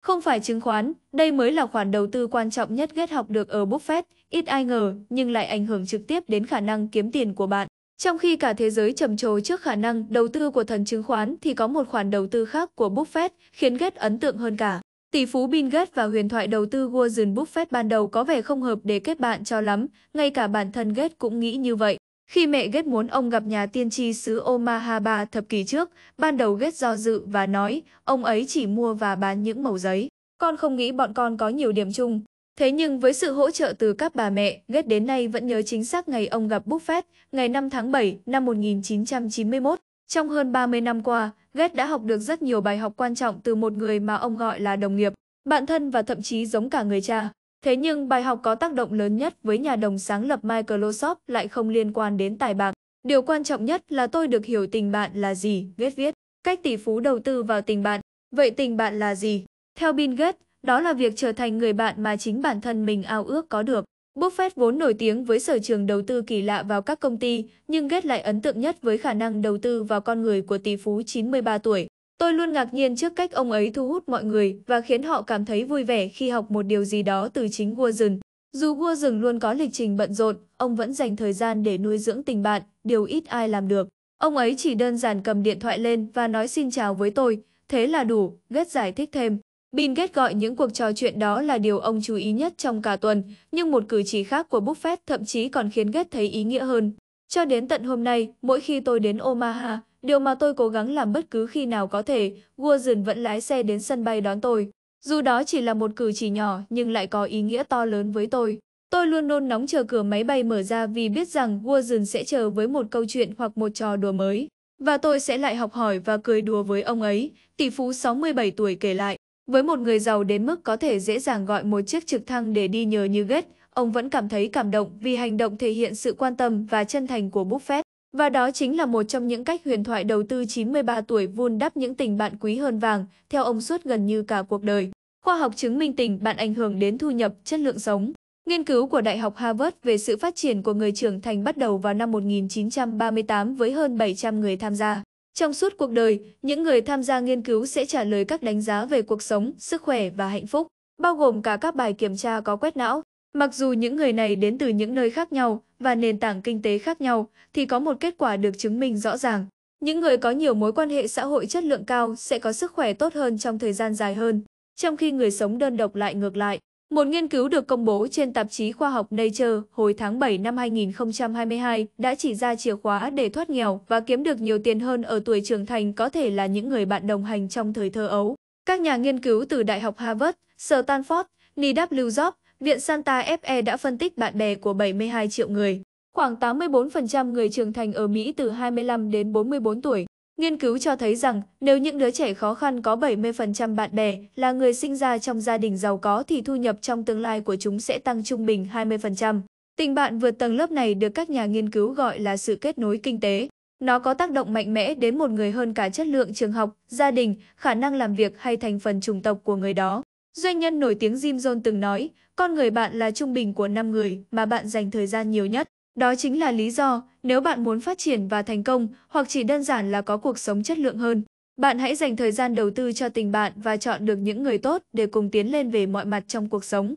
Không phải chứng khoán, đây mới là khoản đầu tư quan trọng nhất ghét học được ở Buffett, ít ai ngờ nhưng lại ảnh hưởng trực tiếp đến khả năng kiếm tiền của bạn. Trong khi cả thế giới trầm trồ trước khả năng đầu tư của thần chứng khoán thì có một khoản đầu tư khác của Buffett khiến ghét ấn tượng hơn cả. Tỷ phú Bill Gates và huyền thoại đầu tư Warren Buffett ban đầu có vẻ không hợp để kết bạn cho lắm, ngay cả bản thân Gates cũng nghĩ như vậy. Khi mẹ Ghét muốn ông gặp nhà tiên tri xứ Omaha ba thập kỷ trước, ban đầu Ghét do dự và nói ông ấy chỉ mua và bán những mẩu giấy. Con không nghĩ bọn con có nhiều điểm chung. Thế nhưng với sự hỗ trợ từ các bà mẹ, Ghét đến nay vẫn nhớ chính xác ngày ông gặp Buffett, ngày 5 tháng 7 năm 1991. Trong hơn 30 năm qua, Ghét đã học được rất nhiều bài học quan trọng từ một người mà ông gọi là đồng nghiệp, bạn thân và thậm chí giống cả người cha. Thế nhưng bài học có tác động lớn nhất với nhà đồng sáng lập Microsoft lại không liên quan đến tài bạc. Điều quan trọng nhất là tôi được hiểu tình bạn là gì, viết viết. Cách tỷ phú đầu tư vào tình bạn. Vậy tình bạn là gì? Theo Bill Gates, đó là việc trở thành người bạn mà chính bản thân mình ao ước có được. Buffett vốn nổi tiếng với sở trường đầu tư kỳ lạ vào các công ty, nhưng Gates lại ấn tượng nhất với khả năng đầu tư vào con người của tỷ phú 93 tuổi. Tôi luôn ngạc nhiên trước cách ông ấy thu hút mọi người và khiến họ cảm thấy vui vẻ khi học một điều gì đó từ chính Wozern. Dù Wozern luôn có lịch trình bận rộn, ông vẫn dành thời gian để nuôi dưỡng tình bạn, điều ít ai làm được. Ông ấy chỉ đơn giản cầm điện thoại lên và nói xin chào với tôi, thế là đủ, Gates giải thích thêm. Bin Gates gọi những cuộc trò chuyện đó là điều ông chú ý nhất trong cả tuần, nhưng một cử chỉ khác của Buffett thậm chí còn khiến Gates thấy ý nghĩa hơn. Cho đến tận hôm nay, mỗi khi tôi đến Omaha, điều mà tôi cố gắng làm bất cứ khi nào có thể, Wooden vẫn lái xe đến sân bay đón tôi. Dù đó chỉ là một cử chỉ nhỏ nhưng lại có ý nghĩa to lớn với tôi. Tôi luôn nôn nóng chờ cửa máy bay mở ra vì biết rằng Wooden sẽ chờ với một câu chuyện hoặc một trò đùa mới. Và tôi sẽ lại học hỏi và cười đùa với ông ấy, tỷ phú 67 tuổi kể lại. Với một người giàu đến mức có thể dễ dàng gọi một chiếc trực thăng để đi nhờ như ghét, ông vẫn cảm thấy cảm động vì hành động thể hiện sự quan tâm và chân thành của Buffett. Và đó chính là một trong những cách huyền thoại đầu tư 93 tuổi vun đắp những tình bạn quý hơn vàng, theo ông suốt gần như cả cuộc đời. Khoa học chứng minh tình bạn ảnh hưởng đến thu nhập, chất lượng sống. Nghiên cứu của Đại học Harvard về sự phát triển của người trưởng thành bắt đầu vào năm 1938 với hơn 700 người tham gia. Trong suốt cuộc đời, những người tham gia nghiên cứu sẽ trả lời các đánh giá về cuộc sống, sức khỏe và hạnh phúc, bao gồm cả các bài kiểm tra có quét não, Mặc dù những người này đến từ những nơi khác nhau và nền tảng kinh tế khác nhau, thì có một kết quả được chứng minh rõ ràng. Những người có nhiều mối quan hệ xã hội chất lượng cao sẽ có sức khỏe tốt hơn trong thời gian dài hơn, trong khi người sống đơn độc lại ngược lại. Một nghiên cứu được công bố trên tạp chí khoa học Nature hồi tháng 7 năm 2022 đã chỉ ra chìa khóa để thoát nghèo và kiếm được nhiều tiền hơn ở tuổi trưởng thành có thể là những người bạn đồng hành trong thời thơ ấu. Các nhà nghiên cứu từ Đại học Harvard, Stanford, New York Viện Santa FE đã phân tích bạn bè của 72 triệu người. Khoảng 84% người trưởng thành ở Mỹ từ 25 đến 44 tuổi. Nghiên cứu cho thấy rằng nếu những đứa trẻ khó khăn có 70% bạn bè là người sinh ra trong gia đình giàu có thì thu nhập trong tương lai của chúng sẽ tăng trung bình 20%. Tình bạn vượt tầng lớp này được các nhà nghiên cứu gọi là sự kết nối kinh tế. Nó có tác động mạnh mẽ đến một người hơn cả chất lượng trường học, gia đình, khả năng làm việc hay thành phần chủng tộc của người đó. Doanh nhân nổi tiếng Jim Jones từng nói, con người bạn là trung bình của 5 người mà bạn dành thời gian nhiều nhất. Đó chính là lý do nếu bạn muốn phát triển và thành công hoặc chỉ đơn giản là có cuộc sống chất lượng hơn, bạn hãy dành thời gian đầu tư cho tình bạn và chọn được những người tốt để cùng tiến lên về mọi mặt trong cuộc sống.